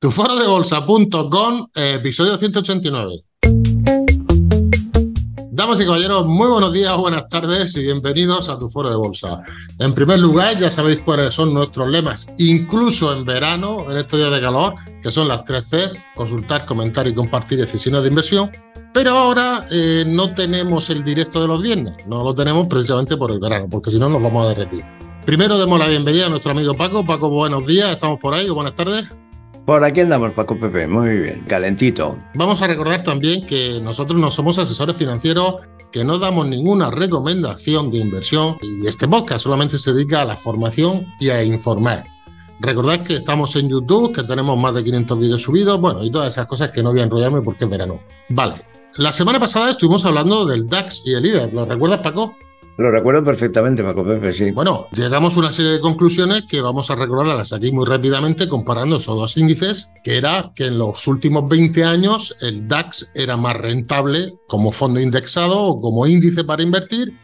de Bolsa.com, eh, episodio 189. Damas y caballeros, muy buenos días, buenas tardes y bienvenidos a Tu Foro de Bolsa. En primer lugar, ya sabéis cuáles son nuestros lemas, incluso en verano, en estos días de calor, que son las 13, consultar, comentar y compartir decisiones de inversión. Pero ahora eh, no tenemos el directo de los viernes, no lo tenemos precisamente por el verano, porque si no nos vamos a derretir. Primero demos la bienvenida a nuestro amigo Paco. Paco, buenos días, estamos por ahí, buenas tardes. Por aquí andamos, Paco Pepe. Muy bien, calentito. Vamos a recordar también que nosotros no somos asesores financieros, que no damos ninguna recomendación de inversión y este podcast solamente se dedica a la formación y a informar. Recordad que estamos en YouTube, que tenemos más de 500 vídeos subidos, bueno, y todas esas cosas que no voy a enrollarme porque es verano. Vale. La semana pasada estuvimos hablando del DAX y el IBEX. ¿Lo recuerdas, Paco? Lo recuerdo perfectamente, Paco Pepe, sí. Bueno, llegamos a una serie de conclusiones que vamos a recordarlas aquí muy rápidamente comparando esos dos índices, que era que en los últimos 20 años el DAX era más rentable como fondo indexado o como índice para invertir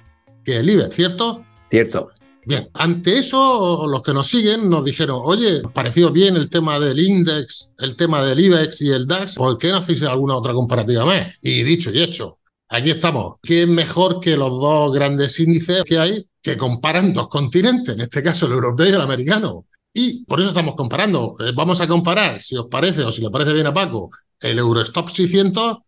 que el IBEX, ¿cierto? Cierto. Bien, ante eso los que nos siguen nos dijeron, oye, pareció bien el tema del index, el tema del IBEX y el DAX, ¿por qué no hacéis alguna otra comparativa más? Y dicho y hecho, Aquí estamos. ¿Qué es mejor que los dos grandes índices que hay que comparan dos continentes, en este caso el europeo y el americano? Y por eso estamos comparando. Eh, vamos a comparar, si os parece o si le parece bien a Paco, el Eurostop 600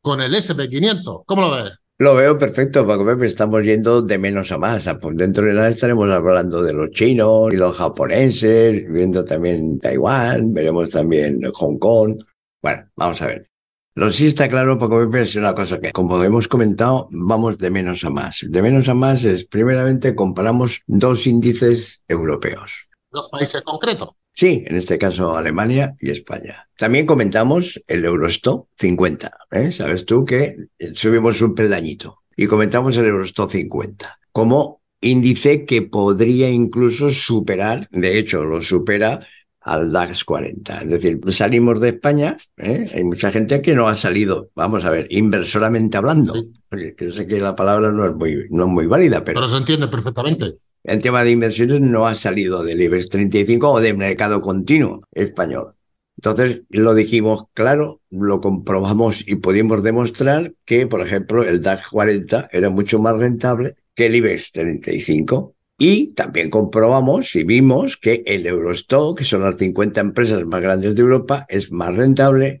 con el SP500. ¿Cómo lo ves? Lo veo perfecto, Paco Estamos yendo de menos a más. Ah, pues dentro de nada estaremos hablando de los chinos y los japoneses, viendo también Taiwán, veremos también Hong Kong. Bueno, vamos a ver. Lo sí está claro, Paco Pepe, es una cosa que, como hemos comentado, vamos de menos a más. De menos a más es, primeramente, comparamos dos índices europeos. Dos países concretos. Sí, en este caso Alemania y España. También comentamos el Eurostop 50. ¿eh? Sabes tú que subimos un peldañito y comentamos el Eurostop 50 como índice que podría incluso superar, de hecho lo supera al DAX 40. Es decir, salimos de España, ¿eh? hay mucha gente que no ha salido, vamos a ver, inversoramente hablando, porque sé que la palabra no es muy, no muy válida, pero... Pero se entiende perfectamente. En tema de inversiones no ha salido del IBEX 35 o del mercado continuo español. Entonces lo dijimos claro, lo comprobamos y pudimos demostrar que, por ejemplo, el DAX 40 era mucho más rentable que el IBEX 35. Y también comprobamos y vimos que el Eurostock, que son las 50 empresas más grandes de Europa, es más rentable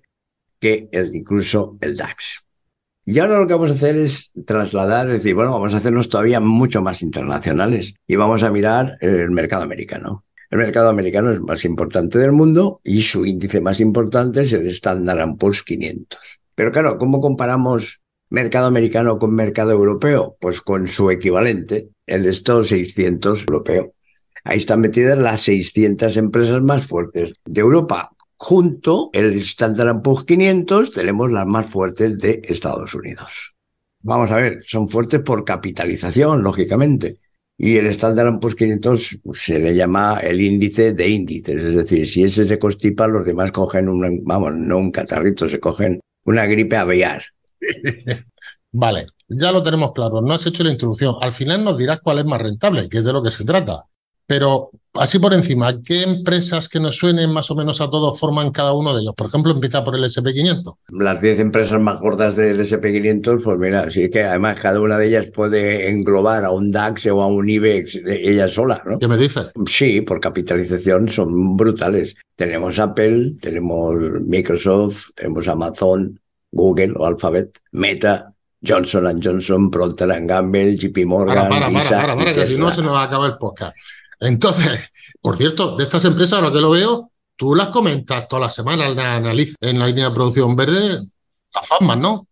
que incluso el DAX. Y ahora lo que vamos a hacer es trasladar, es decir, bueno, vamos a hacernos todavía mucho más internacionales y vamos a mirar el mercado americano. El mercado americano es más importante del mundo y su índice más importante es el Standard Poor's 500. Pero claro, ¿cómo comparamos mercado americano con mercado europeo, pues con su equivalente, el Estado 600 europeo. Ahí están metidas las 600 empresas más fuertes de Europa. Junto el Standard Poor's 500 tenemos las más fuertes de Estados Unidos. Vamos a ver, son fuertes por capitalización, lógicamente. Y el Standard Poor's 500 se le llama el índice de índices. Es decir, si ese se constipa, los demás cogen, un, vamos, no un catarrito, se cogen una gripe aviar. vale, ya lo tenemos claro, no has hecho la introducción. Al final nos dirás cuál es más rentable, que es de lo que se trata. Pero así por encima, ¿qué empresas que nos suenen más o menos a todos forman cada uno de ellos? Por ejemplo, empieza por el SP500. Las 10 empresas más gordas del SP500, pues mira, sí que además cada una de ellas puede englobar a un DAX o a un IBEX ella sola, ¿no? ¿Qué me dices? Sí, por capitalización son brutales. Tenemos Apple, tenemos Microsoft, tenemos Amazon, Google o Alphabet, Meta, Johnson Johnson, Procter Gamble, JP Morgan. Para, para, para, que si no se nos acaba el podcast. Entonces, por cierto, de estas empresas, ahora que lo veo, tú las comentas todas las semanas, las analizas en la línea de producción verde, las FAMAS, ¿no?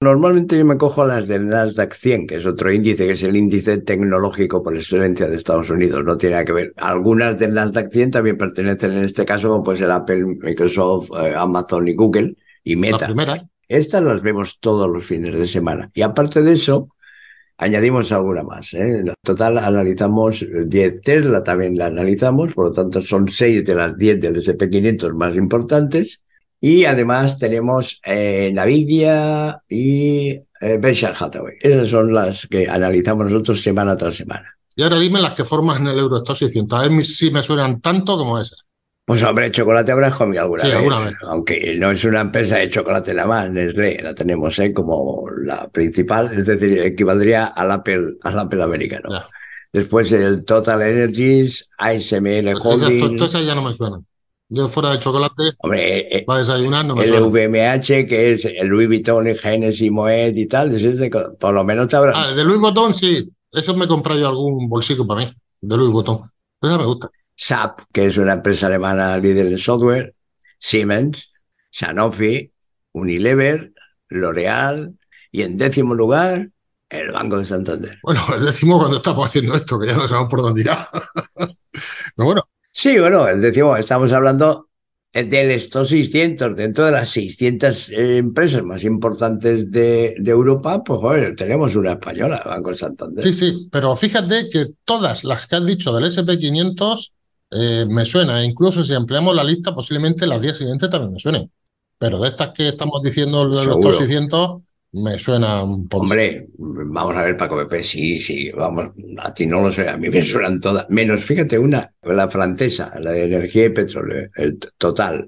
Normalmente yo me cojo las del Nasdaq 100, que es otro índice, que es el índice tecnológico por excelencia de Estados Unidos, no tiene nada que ver. Algunas del Nasdaq 100 también pertenecen en este caso, como pues el Apple, Microsoft, eh, Amazon y Google y Meta. La primera. Estas las vemos todos los fines de semana. Y aparte de eso, añadimos alguna más. ¿eh? En total analizamos 10 eh, Tesla, también la analizamos, por lo tanto son 6 de las 10 del SP500 más importantes. Y además tenemos Navidia eh, Nvidia y eh, Berkshire Hathaway. Esas son las que analizamos nosotros semana tras semana. Y ahora dime las que formas en el Eurostock 600. A ver si me suenan tanto como esas. Pues hombre, chocolate habrás comido alguna, sí, vez, Aunque no es una empresa de chocolate nada más, Nestlé, la tenemos ¿eh? como la principal, es decir, equivaldría al Apple, al Apple americano. Después el Total Energies, ASML Holding. Esas, esas ya no me suena. Yo fuera de chocolate, Hombre, eh, eh para desayunar no me El VMH, que es el Louis Vuitton, el Genesis, Moet y tal, por lo menos te habrá... Ah, de Louis Vuitton, sí. Eso me compré yo algún bolsillo para mí, de Louis Vuitton. Esa me gusta. SAP, que es una empresa alemana líder en software, Siemens, Sanofi, Unilever, L'Oreal y en décimo lugar el Banco de Santander. Bueno, el décimo cuando estamos haciendo esto, que ya no sabemos por dónde irá. Pero bueno. Sí, bueno, el décimo, estamos hablando de estos 600, dentro de las 600 eh, empresas más importantes de, Europa, pues joder, tenemos una española, Banco Santander. Sí, sí, pero fíjate que todas las que han dicho del SP500 eh, me suena. E incluso si ampliamos la lista, posiblemente las 10 siguientes también me suenen. Pero de estas que estamos diciendo, los 2600, me suenan un Hombre, vamos a ver, Paco Pepe, sí, sí, vamos, a ti no lo sé, a mí me suenan todas, menos, fíjate, una, la francesa, la de energía y petróleo, el total,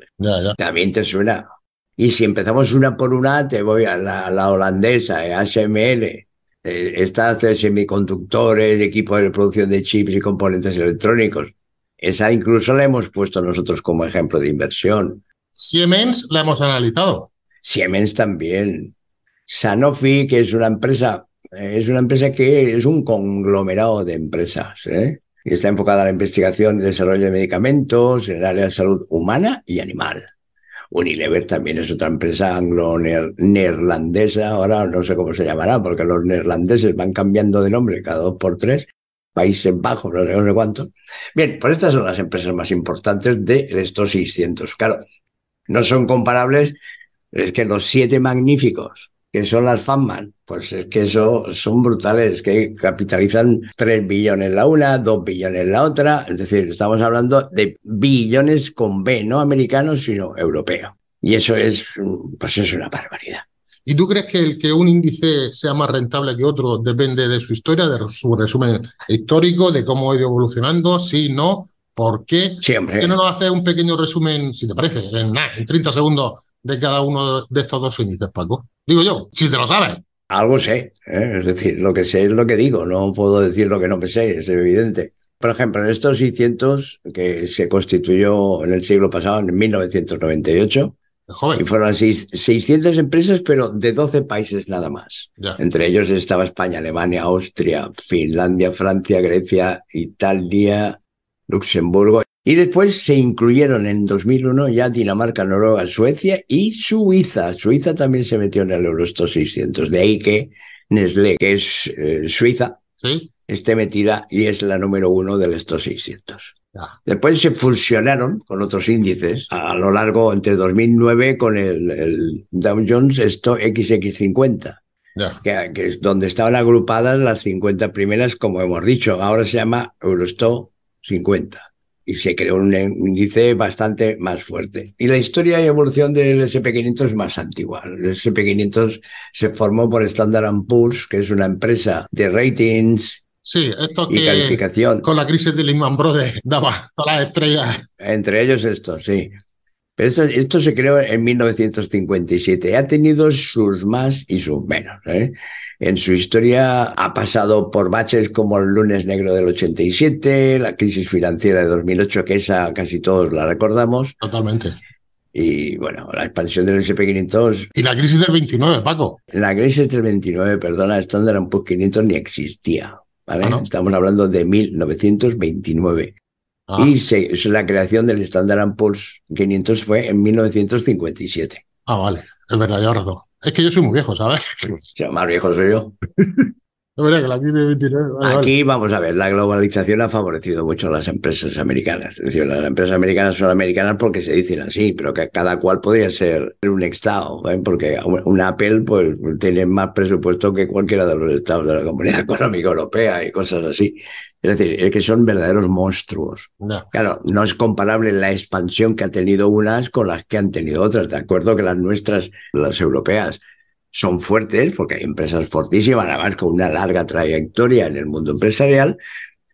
también te suena. Y si empezamos una por una, te voy a la, holandesa, HML, eh, eh, estas de semiconductores, equipos de producción de chips y componentes electrónicos, esa incluso la hemos puesto nosotros como ejemplo de inversión. Siemens la hemos analizado. Siemens también. Sanofi, que es una empresa, eh, es una empresa que es un conglomerado de empresas, ¿eh? y está enfocada a la investigación y desarrollo de medicamentos en el área de salud humana y animal. Unilever también es otra empresa anglo-neerlandesa, ahora no sé cómo se llamará, porque los neerlandeses van cambiando de nombre cada dos por tres, Países Bajos, no sé, no Bien, pues estas son las empresas más importantes de estos 600. Claro, no son comparables, es que los siete magníficos, que son las Fanman, pues es que eso son brutales, que capitalizan 3 billones la una, 2 billones la otra, es decir, estamos hablando de billones con B, no americanos, sino europeo. Y eso es, pues es una barbaridad. ¿Y tú crees que el que un índice sea más rentable que otro depende de su historia, de su resumen histórico, de cómo ha ido evolucionando? Sí, no, ¿por qué? Siempre. ¿Por qué no nos hace un pequeño resumen, si te parece, en, en 30 segundos de cada uno de estos dos índices, Paco? Digo yo, si te lo sabes. Algo sé, ¿eh? es decir, lo que sé es lo que digo, no puedo decir lo que no sé, es evidente. Por ejemplo, en estos 600 que se constituyó en el siglo pasado, en 1998, y fueron 600 empresas, pero de 12 países nada más. Entre ellos estaba España, Alemania, Austria, Finlandia, Francia, Grecia, Italia, Luxemburgo. Y después se incluyeron en 2001 ya Dinamarca, Noruega, Suecia y Suiza. Suiza también se metió en el Euro 600. De ahí que Nestlé, que es eh, Suiza, esté metida y es la número uno del estos 600. Después se fusionaron con otros índices a lo largo entre 2009 con el, Dow Jones esto XX50. Que, es donde estaban agrupadas las 50 primeras, como hemos dicho. Ahora se llama Eurostock 50 y se creó un índice bastante más fuerte. Y la historia y evolución del SP500 es más antigua. El SP500 se formó por Standard Poor's, que es una empresa de ratings Sí, esto que calificación. con la crisis de Lehman Brothers daba todas las estrellas. Entre ellos esto, sí. Pero esto, se creó en 1957. Ha tenido sus más y sus menos. ¿eh? En su historia ha pasado por baches como el lunes negro del 87, la crisis financiera de 2008, que esa casi todos la recordamos. Totalmente. Y bueno, la expansión del SP500. Y la crisis del 29, Paco. La crisis del 29, perdona, Standard un 500 ni existía. Ah, Estamos hablando de 1929. Ah. Y la creación del Standard Poor's 500 fue en 1957. Ah, vale. Es verdad, yo Es que yo soy muy viejo, ¿sabes? más viejo soy yo. Aquí vamos a ver, la globalización ha favorecido mucho a las empresas americanas. Es decir, las empresas americanas son americanas porque se dicen así, pero que cada cual podría ser un estado, ¿eh? porque un Apple pues tiene más presupuesto que cualquiera de los estados de la Comunidad Económica Europea y cosas así. Es decir, es que son verdaderos monstruos. Claro, no es comparable la expansión que ha tenido unas con las que han tenido otras. De acuerdo que las nuestras, las europeas, son fuertes, porque hay empresas fortísimas, además con una larga trayectoria en el mundo empresarial,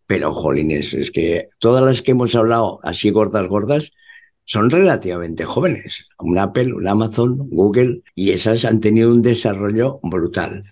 pero jolines, es que todas las que hemos hablado así gordas, gordas, son relativamente jóvenes. Un Apple, un Amazon, Google, y esas han tenido un desarrollo brutal.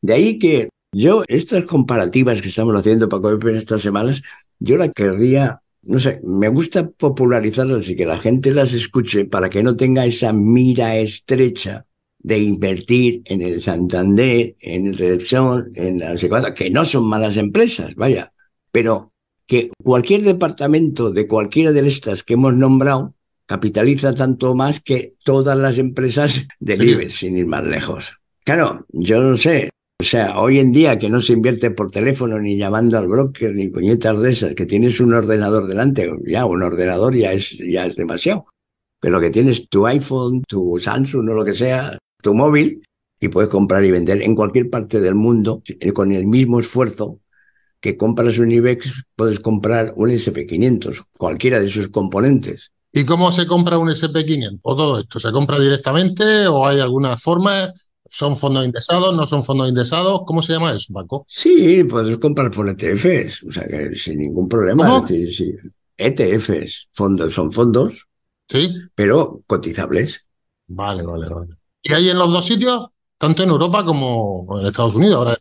De ahí que yo, estas comparativas que estamos haciendo, para en estas semanas, yo la querría, no sé, me gusta popularizarlas y que la gente las escuche para que no tenga esa mira estrecha de invertir en el Santander, en el Repsol, en las ecuadoras, que no son malas empresas, vaya, pero que cualquier departamento de cualquiera de estas que hemos nombrado capitaliza tanto más que todas las empresas del IBEX, sin ir más lejos. Claro, yo no sé. O sea, hoy en día que no se invierte por teléfono ni llamando al broker ni coñetas de esas, que tienes un ordenador delante, ya un ordenador ya es, ya es demasiado. Pero que tienes tu iPhone, tu Samsung o lo que sea, tu móvil y puedes comprar y vender en cualquier parte del mundo eh, con el mismo esfuerzo que compras un IBEX, puedes comprar un SP500, cualquiera de sus componentes. ¿Y cómo se compra un SP500 o todo esto? ¿Se compra directamente o hay alguna forma? ¿Son fondos indexados? ¿No son fondos indexados? ¿Cómo se llama eso, banco Sí, puedes comprar por ETFs, o sea que sin ningún problema. ETFs, e fondos, son fondos, ¿Sí? pero cotizables. Vale, vale, vale. Y hay en los dos sitios, tanto en Europa como en Estados Unidos. Ahora,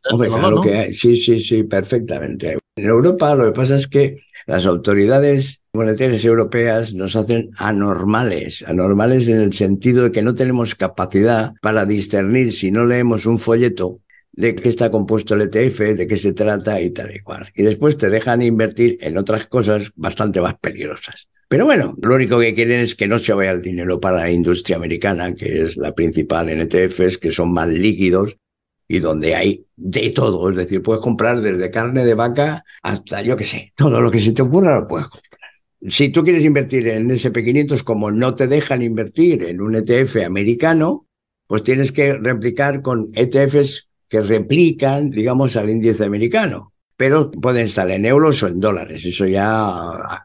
Sí, sí, sí, perfectamente. En Europa lo que pasa es que las autoridades monetarias europeas nos hacen anormales, anormales en el sentido de que no tenemos capacidad para discernir si no leemos un folleto de qué está compuesto el ETF, de qué se trata y tal y cual. Y después te dejan invertir en otras cosas bastante más peligrosas. Pero bueno, lo único que quieren es que no se vaya el dinero para la industria americana, que es la principal en ETFs, que son más líquidos y donde hay de todo. Es decir, puedes comprar desde carne de vaca hasta, yo qué sé, todo lo que se te ocurra lo puedes comprar. Si tú quieres invertir en SP500, como no te dejan invertir en un ETF americano, pues tienes que replicar con ETFs que replican, digamos, al índice americano pero pueden estar en euros o en dólares. Eso ya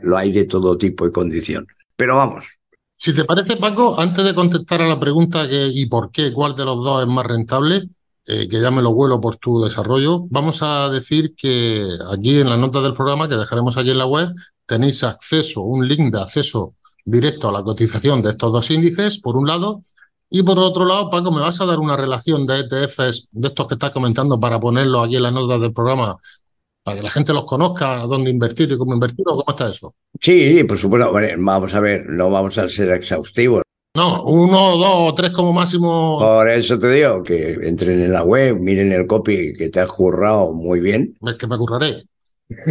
lo hay de todo tipo y condición. Pero vamos. Si te parece, Paco, antes de contestar a la pregunta que, y por qué, cuál de los dos es más rentable, eh, que ya me lo vuelo por tu desarrollo, vamos a decir que aquí en las notas del programa, que dejaremos aquí en la web, tenéis acceso, un link de acceso directo a la cotización de estos dos índices, por un lado, y por otro lado, Paco, me vas a dar una relación de ETFs, de estos que estás comentando, para ponerlo aquí en las notas del programa para que la gente los conozca, dónde invertir y cómo invertir, o cómo está eso. Sí, por supuesto. vamos a ver, no vamos a ser exhaustivos. No, uno, dos o tres como máximo. Por eso te digo, que entren en la web, miren el copy que te has currado muy bien. Es que me curraré.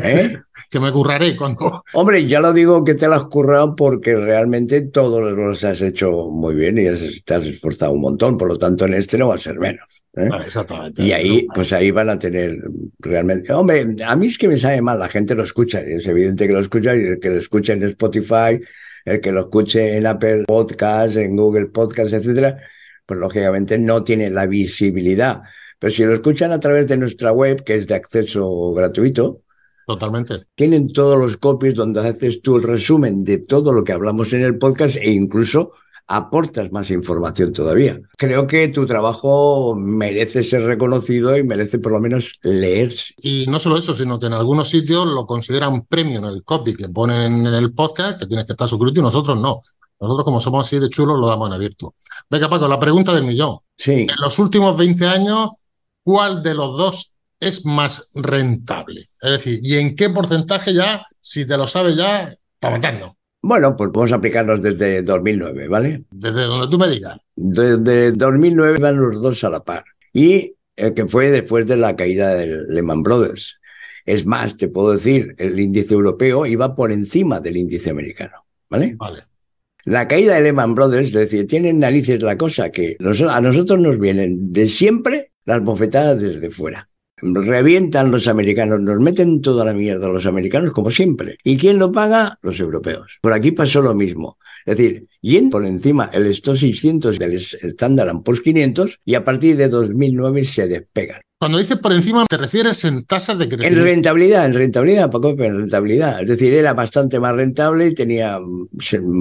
¿Eh? que me curraré cuando. Hombre, ya lo digo que te lo has currado porque realmente todos los has hecho muy bien y has, te has esforzado un montón, por lo tanto en este no va a ser menos. ¿eh? exactamente. Y ahí, pues ahí van a tener realmente. Hombre, a mí es que me sale mal, la gente lo escucha, es evidente que lo escucha, y el que lo escucha en Spotify, el que lo escuche en Apple Podcast, en Google Podcast, etcétera, pues lógicamente no tiene la visibilidad. Pero si lo escuchan a través de nuestra web, que es de acceso gratuito, Totalmente. Tienen todos los copies donde haces tú el resumen de todo lo que hablamos en el podcast e incluso aportas más información todavía. Creo que tu trabajo merece ser reconocido y merece por lo menos leerse. Y no solo eso, sino que en algunos sitios lo consideran premio en el copy que ponen en el podcast, que tienes que estar suscrito y nosotros no. Nosotros, como somos así de chulos, lo damos en abierto. Venga, Paco, la pregunta del millón. Sí. En los últimos 20 años, ¿cuál de los dos es más rentable? Es decir, ¿y en qué porcentaje ya, si te lo sabes ya, para matarnos? Bueno, pues podemos aplicarnos desde 2009, ¿vale? Desde donde tú me digas. Desde 2009 van los dos a la par. Y el eh, que fue después de la caída de Lehman Brothers. Es más, te puedo decir, el índice europeo iba por encima del índice americano, ¿vale? Vale. La caída de Lehman Brothers, es decir, tienen narices la cosa que a nosotros nos vienen de siempre las bofetadas desde fuera revientan los americanos, nos meten toda la mierda los americanos como siempre. ¿Y quién lo paga? Los europeos. Por aquí pasó lo mismo. Es decir, y por encima el estos 600 del estándar por 500 y a partir de 2009 se despegan. Cuando dices por encima, ¿te refieres en tasas de crecimiento? En rentabilidad, en rentabilidad, Paco, en rentabilidad. Es decir, era bastante más rentable y tenía mm,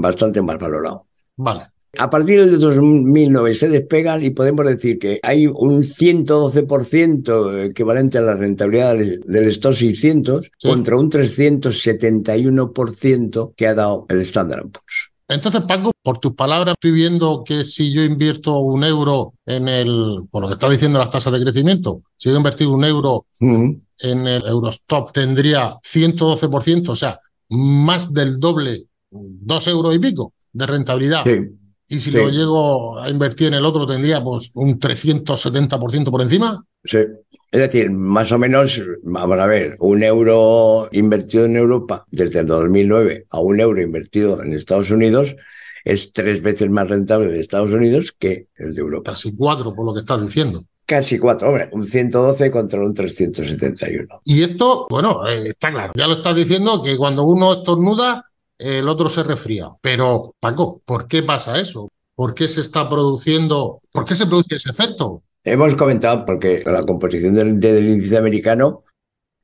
bastante más valorado. Vale. A partir del 2009 se despegan y podemos decir que hay un 112% equivalente a la rentabilidad del Stock 600 contra un 371% que ha dado el Standard Poor's. Entonces, Paco, por tus palabras, estoy viendo que si yo invierto un euro en el, por lo que estaba diciendo las tasas de crecimiento, si yo invertir un euro en el Eurostop, tendría 112%, o sea, más del doble, dos euros y pico de rentabilidad. Sí. Y si lo llego a invertir en el otro, tendría pues un 370% por encima. Sí. Es decir, más o menos, vamos a ver, un euro invertido en Europa desde el 2009 a un euro invertido en Estados Unidos es tres veces más rentable de Estados Unidos que el de Europa. Casi cuatro, por lo que estás diciendo. Casi cuatro, hombre, un 112 contra un 371. Y esto, bueno, eh, está claro. Ya lo estás diciendo que cuando uno estornuda, el otro se refría. Pero, Paco, ¿por qué pasa eso? ¿Por qué se está produciendo, por qué se produce ese efecto? Hemos comentado porque la composición del, índice americano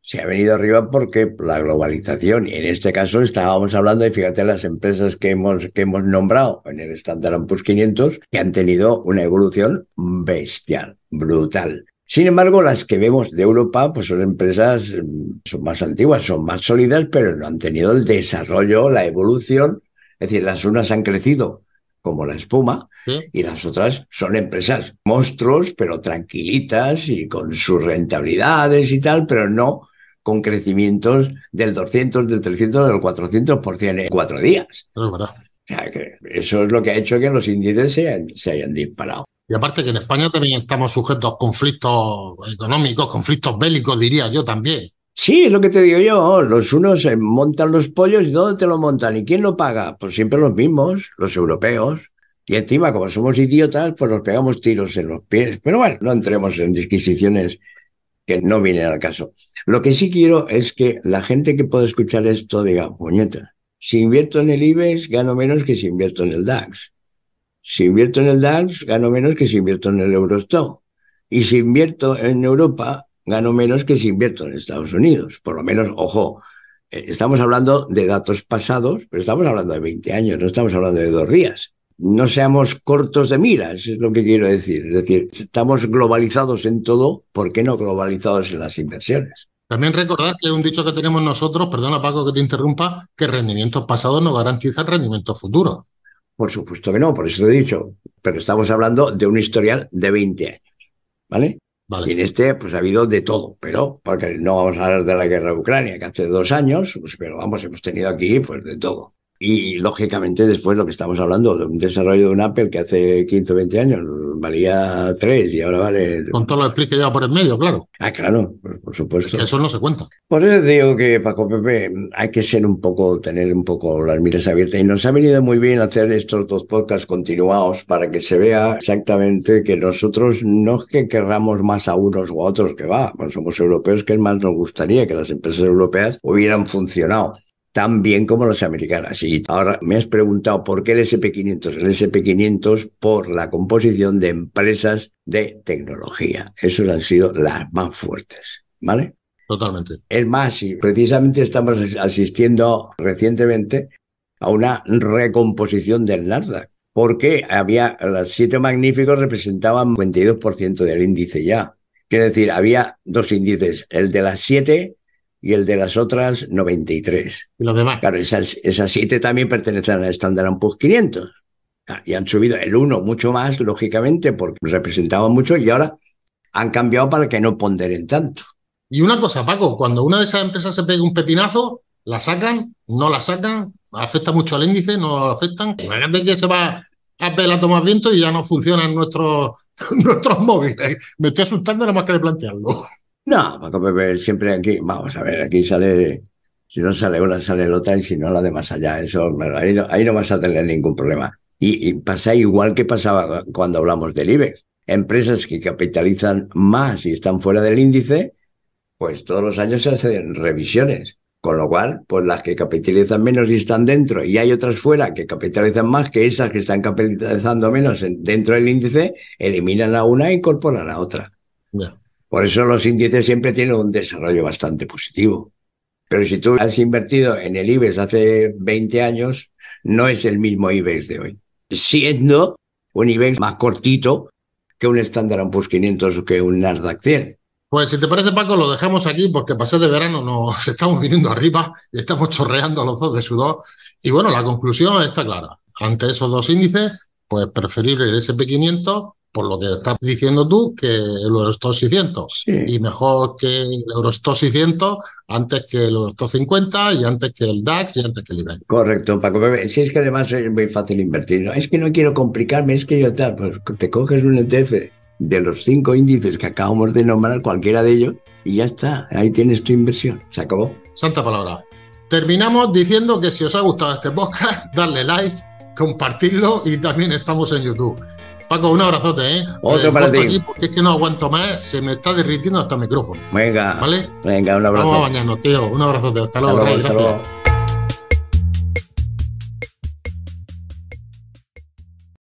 se ha venido arriba porque la globalización, y en este caso estábamos hablando y fíjate, las empresas que hemos, que hemos nombrado en el Standard Poor's 500, que han tenido una evolución bestial, brutal. Sin embargo, las que vemos de Europa pues son empresas mm, son más antiguas, son más sólidas, pero no han tenido el desarrollo, la evolución. Es decir, las unas han crecido como la espuma y las otras son empresas monstruos, pero tranquilitas y con sus rentabilidades y tal, pero no con crecimientos del 200, del 300, del 400% en cuatro días. eso es lo que ha hecho que los índices se hayan disparado. Y aparte que en España también estamos sujetos a conflictos económicos, conflictos bélicos, diría yo también. Sí, es lo que te digo yo. Los unos eh, montan los pollos y ¿dónde te lo montan? ¿Y quién lo paga? Pues siempre los mismos, los europeos. Y encima, como somos idiotas, pues nos pegamos tiros en los pies. Pero bueno, no entremos en disquisiciones que no vienen al caso. Lo que sí quiero es que la gente que pueda escuchar esto diga, puñeta, si invierto en el IBEX gano menos que si invierto en el DAX. Si invierto en el DAX, gano menos que si invierto en el Eurostock. Y si invierto en Europa, gano menos que si invierto en Estados Unidos. Por lo menos, ojo, eh, estamos hablando de datos pasados, pero estamos hablando de 20 años, no estamos hablando de dos días. No seamos cortos de miras, es lo que quiero decir. Es decir, estamos globalizados en todo, ¿por qué no globalizados en las inversiones? También recordar que un dicho que tenemos nosotros, perdona Paco que te interrumpa, que rendimientos pasados no garantizan rendimientos futuros. Por supuesto que no, por eso te he dicho, pero estamos hablando de un historial de 20 años, ¿vale? Vale. Y en este, pues ha habido de todo, pero porque no vamos a hablar de la guerra de Ucrania, que hace dos años, pues, pero vamos, hemos tenido aquí, pues de todo. Y lógicamente después lo que estamos hablando, de un desarrollo de un Apple que hace 15 o 20 años valía 3 y ahora vale... Con todo lo explique ya por el medio, claro. Ah, claro, por, supuesto. eso no se cuenta. Por eso digo que Paco Pepe hay que ser un poco, tener un poco las miras abiertas. Y nos ha venido muy bien hacer estos dos podcasts continuados para que se vea exactamente que nosotros no es que querramos más a unos u a otros que va, bueno, pues somos europeos que más nos gustaría que las empresas europeas hubieran funcionado tan bien como las americanas. Y ahora me has preguntado por qué el SP500. El SP500 por la composición de empresas de tecnología. Esas han sido las más fuertes. ¿Vale? Totalmente. Es más, precisamente estamos asistiendo recientemente a una recomposición del Nasdaq, porque había las siete magníficos representaban 22% del índice ya. Quiere decir, había dos índices, el de las siete y el de las otras 93. Y los demás. Claro, esas, siete también pertenecen al Standard Poor's 500. Y han subido el 1 mucho más, lógicamente, porque representaban mucho y ahora han cambiado para que no ponderen tanto. Y una cosa, Paco, cuando una de esas empresas se pega un pepinazo, ¿la sacan? ¿No la sacan? ¿Afecta mucho al índice? ¿No afectan? Imagínate que se va a a tomar viento y ya no funcionan nuestros, nuestros móviles. Me estoy asustando nada más que de plantearlo. No, siempre aquí, vamos a ver, aquí sale, si no sale una, sale la otra y si no la de más allá. Eso, ahí, no, vas a tener ningún problema. Y, pasa igual que pasaba cuando hablamos del IBEX. Empresas que capitalizan más y están fuera del índice, pues todos los años se hacen revisiones. Con lo cual, pues las que capitalizan menos y están dentro, y hay otras fuera que capitalizan más que esas que están capitalizando menos dentro del índice, eliminan a una e incorporan a otra. Por eso los índices siempre tienen un desarrollo bastante positivo. Pero si tú has invertido en el IBEX hace 20 años, no es el mismo IBEX de hoy. Siendo un IBEX más cortito que un Standard Poor's 500 o que un Nasdaq 100. Pues si te parece, Paco, lo dejamos aquí porque pasé de verano nos estamos viniendo arriba y estamos chorreando los dos de sudor. Y bueno, la conclusión está clara. Ante esos dos índices, pues preferible el SP500 por lo que estás diciendo tú, que el Eurostock 600. Y mejor que el y 600 antes que el Eurostock 50 y antes que el DAX y antes que el IBEX. Correcto, Paco. Si es que además es muy fácil invertir. ¿no? Es que no quiero complicarme, es que yo tal, pues te coges un ETF de los cinco índices que acabamos de nombrar, cualquiera de ellos, y ya está. Ahí tienes tu inversión. Se acabó. Santa palabra. Terminamos diciendo que si os ha gustado este podcast, darle like, compartirlo y también estamos en YouTube. Paco, un abrazote, ¿eh? Otro para ti. porque es que no aguanto más, se me está derritiendo hasta el micrófono. Venga. ¿Vale? Venga, un abrazo. Vamos a bañarnos, tío. Un abrazote. Hasta luego. hasta luego.